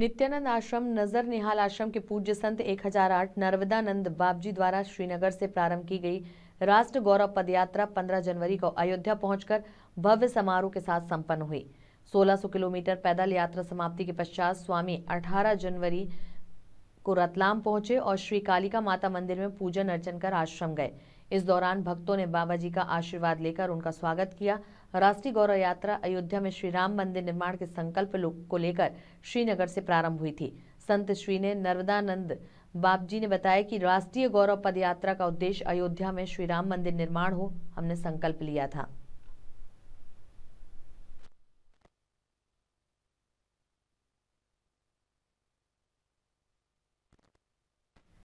नित्यानंद आश्रम नजर निहाल आश्रम के पूज्य संत 1008 नर्मदानंद बाबजी द्वारा श्रीनगर से प्रारंभ की गई राष्ट्र गौरव पदयात्रा 15 जनवरी को अयोध्या पहुंचकर भव्य समारोह के साथ संपन्न हुई 1600 किलोमीटर पैदल यात्रा समाप्ति के पश्चात स्वामी 18 जनवरी को रतलाम पहुंचे और श्री कालिका माता मंदिर में पूजन अर्चन कर आश्रम गए इस दौरान भक्तों ने बाबा जी का आशीर्वाद लेकर उनका स्वागत किया राष्ट्रीय गौरव यात्रा अयोध्या में श्री राम मंदिर निर्माण के संकल्प को लेकर श्रीनगर से प्रारंभ हुई थी संत श्री ने नर्मदानंद बाप जी ने बताया कि राष्ट्रीय गौरव पदयात्रा का उद्देश्य अयोध्या में श्री राम मंदिर निर्माण हो हमने संकल्प लिया था